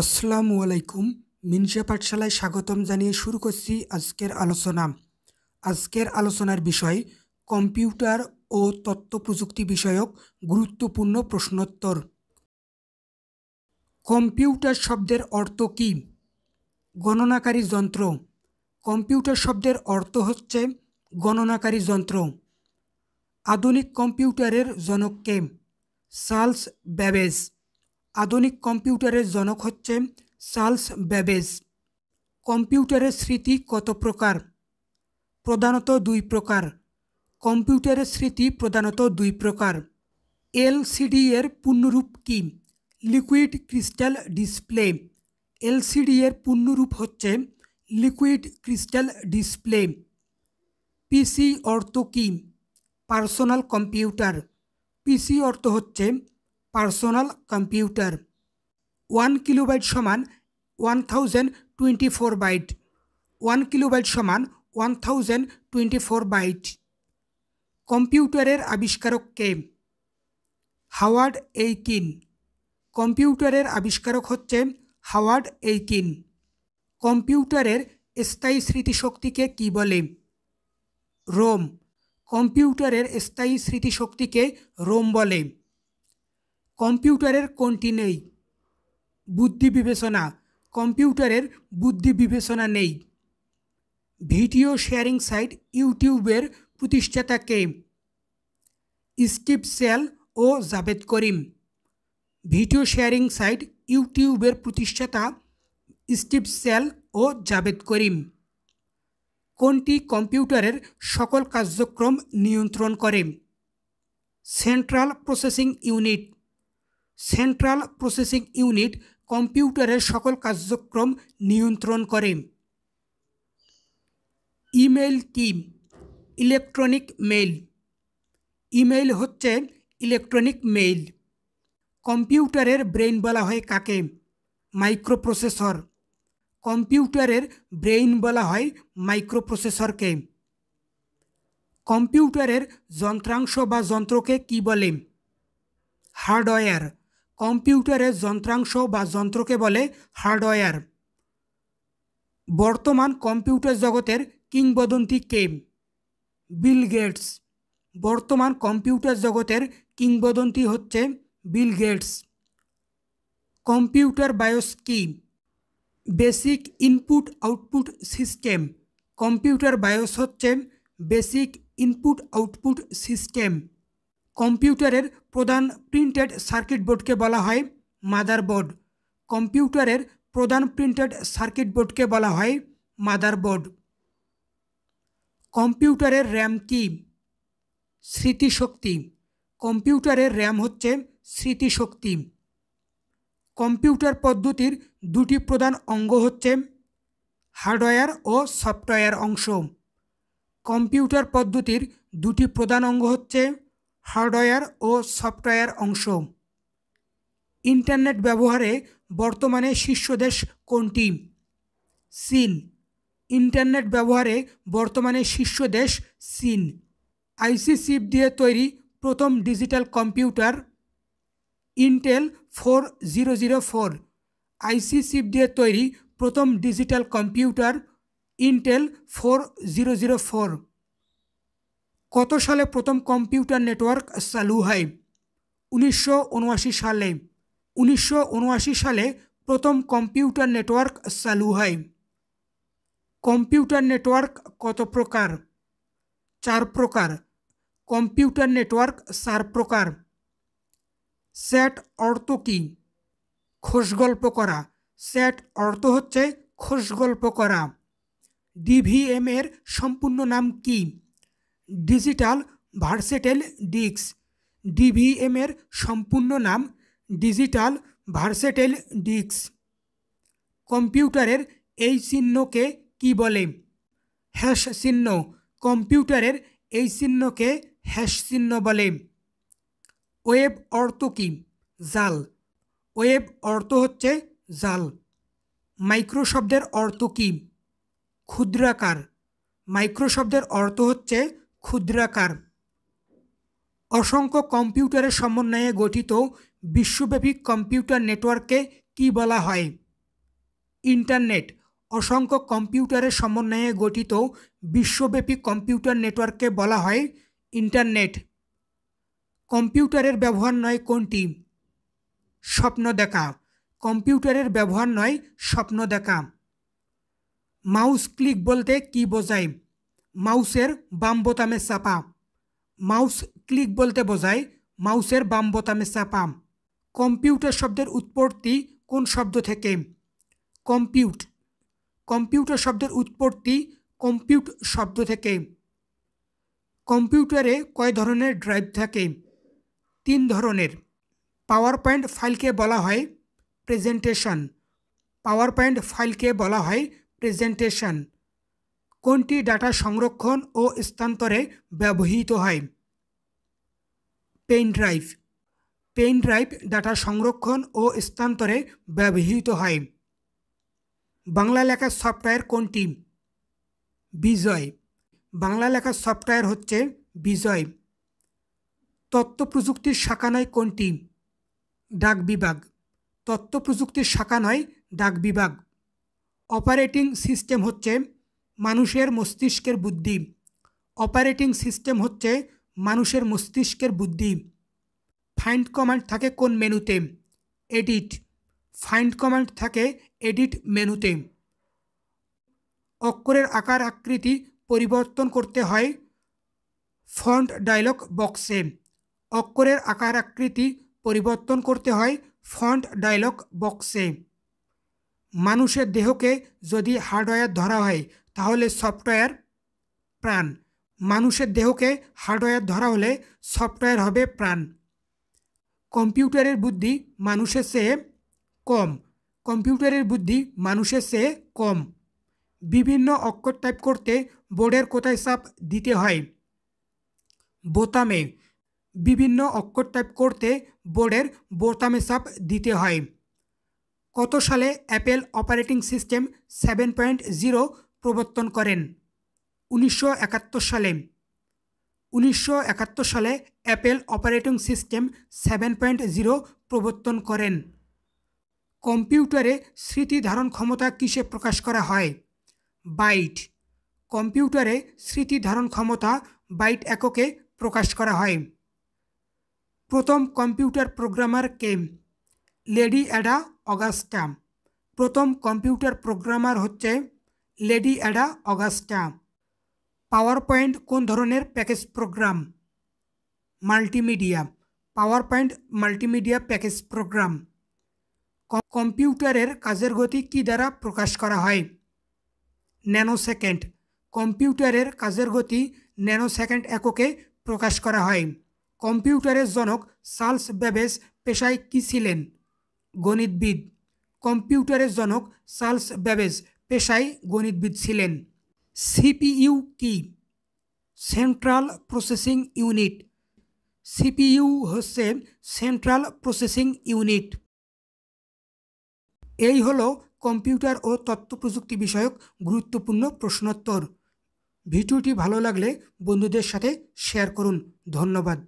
আসসালামু আলাইকুম মিনসা পাঠশালায় স্বাগতম জানিয়ে শুরু করছি আজকের আলোচনা আজকের আলোচনার বিষয় কম্পিউটার ও তথ্য প্রযুক্তি বিষয়ক গুরুত্বপূর্ণ প্রশ্নোত্তর কম্পিউটার শব্দের অর্থ কি গণনাকারী যন্ত্র কম্পিউটার শব্দের অর্থ হচ্ছে গণনাকারী যন্ত্র আধুনিক কম্পিউটারের জনককে চার্লস ব্যাবেজ আধুনিক কম্পিউটারের জনক হচ্ছে চার্লস ব্যাবেজ কম্পিউটারের স্মৃতি কত প্রকার প্রধানত দুই প্রকার কম্পিউটারের স্মৃতি প্রধানত দুই প্রকার এলসিডি এর পূর্ণরূপ কি লিকুইড ক্রিস্টাল ডিসপ্লে এলসিডি এর পূর্ণরূপ হচ্ছে লিকুইড ক্রিস্টাল ডিসপ্লে পিসি অর্থ কি পার্সোনাল কম্পিউটার পিসি অর্থ হচ্ছে পার্সোনাল কম্পিউটার ওয়ান কিলোবাইট সমান one thousand twenty four byte one kilobyte সমান one thousand twenty four byte কম্পিউটারের আবিষ্কারক কে হাওয়ার্ড এইকিন কম্পিউটারের আবিষ্কারক হচ্ছে হাওয়ার্ড এইকিন কম্পিউটারের স্থায়ী স্মৃতিশক্তিকে কি বলে রোম কম্পিউটারের স্থায়ী স্মৃতিশক্তিকে রোম বলে কম্পিউটারের কোনটি নেই বুদ্ধি বিবেচনা কম্পিউটারের বুদ্ধি বিবেচনা নেই ভিডিও শেয়ারিং সাইট ইউটিউবের প্রতিষ্ঠাতা কে স্টিভ সেল ও Jawed Karim video sharing site ইউটিউবের প্রতিষ্ঠাতা স্টিভ সেল ও জাবেদ করিম কোনটি কম্পিউটারের সকল কার্যক্রম নিয়ন্ত্রণ করে central processing unit central processing unit কম্পিউটারের সকল কার্যক্রম নিয়ন্ত্রণ করে ইমেল কি ইলেকট্রনিক মেইল ইমেইল হচ্ছে ইলেকট্রনিক মেইল কম্পিউটারের ব্রেইন বলা হয় কাকে মাইক্রোপ্রসেসর কম্পিউটারের ব্রেইন বলা হয় মাইক্রোপ্রসেসরকে কম্পিউটারের যন্ত্রাংশ বা যন্ত্রকে কি বলে হার্ডওয়্যার কম্পিউটারের যন্ত্রাংশ বা যন্ত্রকে বলে হার্ডওয়্যার বর্তমান কম্পিউটার জগতের কিংবদন্তি কে বিল গেটস বর্তমান কম্পিউটার জগতের কিংবদন্তি হচ্ছে বিল গেটস কম্পিউটার বায়োস কি basic input output system computer BIOS হচ্ছে বেসিক ইনপুট আউটপুট সিস্টেম কম্পিউটারের প্রধান প্রিন্টেড সার্কিট বোর্ডকে বলা হয় মাদার বোর্ড কম্পিউটারের প্রধান প্রিন্টেড সার্কিট বোর্ডকে বলা হয় মাদার বোর্ড কম্পিউটারের র্যাম কি স্মৃতিশক্তি কম্পিউটারের র্যাম হচ্ছে স্মৃতিশক্তি কম্পিউটার পদ্ধতির দুটি প্রধান অঙ্গ হচ্ছে হার্ডওয়্যার ও সফটওয়্যার অংশ কম্পিউটার পদ্ধতির দুটি প্রধান অঙ্গ হচ্ছে হার্ডওয়্যার ও সফটওয়্যার অংশ ইন্টারনেট ব্যবহারে বর্তমানে শীর্ষ দেশ কোনটি চীন ইন্টারনেট ব্যবহারে বর্তমানে শীর্ষ দেশ চীন আইসি চিপ দিয়ে তৈরি প্রথম digital computer Intel four zero zero four IC chip দিয়ে তৈরি প্রথম digital computer Intel four zero zero four কত সালে প্রথম কম্পিউটার নেটওয়ার্ক চালু হয় উনিশশো সালে উনিশশো সালে প্রথম কম্পিউটার নেটওয়ার্ক চালু হয় কম্পিউটার নেটওয়ার্ক কত প্রকার চার প্রকার কম্পিউটার নেটওয়ার্ক চার প্রকার স্যাট অর্থ কী খোশগল্প করা স্যাট অর্থ হচ্ছে খোশগল্প করা ডিভিএম এর সম্পূর্ণ নাম কী ডিজিটাল ভার্সেটেল ডিস্ক ডিভিএমের সম্পূর্ণ নাম ডিজিটাল ভার্সেটেল ডিস্ক কম্পিউটারের এই চিহ্নকে কি বলে হ্যাশ চিহ্ন কম্পিউটারের এই চিহ্নকে হ্যাশ চিহ্ন বলে ওয়েব অর্থ কি জাল ওয়েব অর্থ হচ্ছে জাল মাইক্রোশব্দের অর্থ কী ক্ষুদ্রাকার মাইক্রোশব্দের অর্থ হচ্ছে ক্ষুদ্রাকার অসংখ্য কম্পিউটারের সমন্বয়ে গঠিত বিশ্বব্যাপী কম্পিউটার নেটওয়ার্ককে কি বলা হয় ইন্টারনেট অসংখ্য কম্পিউটারের সমন্বয়ে গঠিত বিশ্বব্যাপী কম্পিউটার নেটওয়ার্ককে বলা হয় ইন্টারনেট কম্পিউটারের ব্যবহার নয় কোনটি স্বপ্ন দেখা কম্পিউটারের ব্যবহার নয় স্বপ্ন দেখা মাউস ক্লিক বলতে কি বোঝায় মাউসের বাম বোতামে চাপা মাউস ক্লিক বলতে বোঝায় মাউসের বাম বোতামে চাপা কম্পিউটার শব্দের উৎপত্তি কোন শব্দ থেকে কম্পিউট কম্পিউটার শব্দের উৎপত্তি কম্পিউট শব্দ থেকে কম্পিউটারে কয় ধরনের ড্রাইভ থাকে তিন ধরনের পাওয়ার পয়েন্ট ফাইলকে বলা হয় প্রেজেন্টেশন পাওয়ার পয়েন্ট ফাইলকে বলা হয় প্রেজেন্টেশন কোনটি ডাটা সংরক্ষণ ও স্থান্তরে ব্যবহৃত হয় pen drive pen drive data সংরক্ষণ ও স্থান্তরে ব্যবহৃত হয় বাংলা লেখার সফটওয়্যার কোনটি বিজয় বাংলা লেখার সফটওয়্যার হচ্ছে বিজয় তথ্য প্রযুক্তির শাখা নয় কোনটি ডাক বিভাগ তথ্য প্রযুক্তির শাখা নয় ডাক বিভাগ অপারেটিং সিস্টেম হচ্ছে মানুষের মস্তিষ্কের বুদ্ধি অপারেটিং সিস্টেম হচ্ছে মানুষের মস্তিষ্কের বুদ্ধি ফাইন্ড কমান্ড থাকে কোন মেনুতে এডিট ফাইন্ড কমান্ড থাকে এডিট মেনুতে অক্ষরের আকার আকৃতি পরিবর্তন করতে হয় ফন্ট ডায়লগ বক্সে অক্ষরের আকার আকৃতি পরিবর্তন করতে হয় ফন্ট ডায়লগ বক্সে মানুষের দেহকে যদি হার্ডওয়্যার ধরা হয় তাহলে সফটওয়্যার প্রাণ মানুষের দেহকে হার্ডওয়্যার ধরা হলে সফটওয়্যার হবে প্রাণ কম্পিউটারের বুদ্ধি মানুষের চেয়ে কম কম্পিউটারের বুদ্ধি মানুষের চেয়ে কম বিভিন্ন অক্ষর টাইপ করতে বোর্ডের কোথায় চাপ দিতে হয় বোতামে বিভিন্ন অক্ষর টাইপ করতে বোর্ডের বোতামে চাপ দিতে হয় কত সালে Apple operating system seven point zero প্রবর্তন করেন উনিশশো সালে উনিশশো সালে Apple operating system seven point zero প্রবর্তন করেন কম্পিউটারে স্মৃতি ধারণ ক্ষমতা কিসে প্রকাশ করা হয় বাইট কম্পিউটারে স্মৃতি ধারণ ক্ষমতা বাইট এককে প্রকাশ করা হয় প্রথম কম্পিউটার প্রোগ্রামার কে লেডি অ্যাডা অগাস্টা প্রথম কম্পিউটার প্রোগ্রামার হচ্ছে lady Ada Augusta power point কোন ধরনের package program multimedia power point multimedia package program কম্পিউটারের কাজের গতি কি দ্বারা প্রকাশ করা হয় ন্যানো সেকেন্ড কম্পিউটারের কাজের গতি ন্যানো সেকেন্ড এককে প্রকাশ করা হয় কম্পিউটারের জনক সার্লস ব্যাবেজ পেশায় কী ছিলেন গণিতবিদ কম্পিউটারের জনক সার্লস ব্যাবেজ পেশায় গণিতবিদ ছিলেন সিপিইউ কি সেন্ট্রাল প্রসেসিং ইউনিট সিপিইউ হচ্ছে সেন্ট্রাল প্রসেসিং ইউনিট এই হলো কম্পিউটার ও তথ্য প্রযুক্তি বিষয়ক গুরুত্বপূর্ণ প্রশ্নোত্তর ভিডিওটি ভালো লাগলে বন্ধুদের সাথে শেয়ার করুন ধন্যবাদ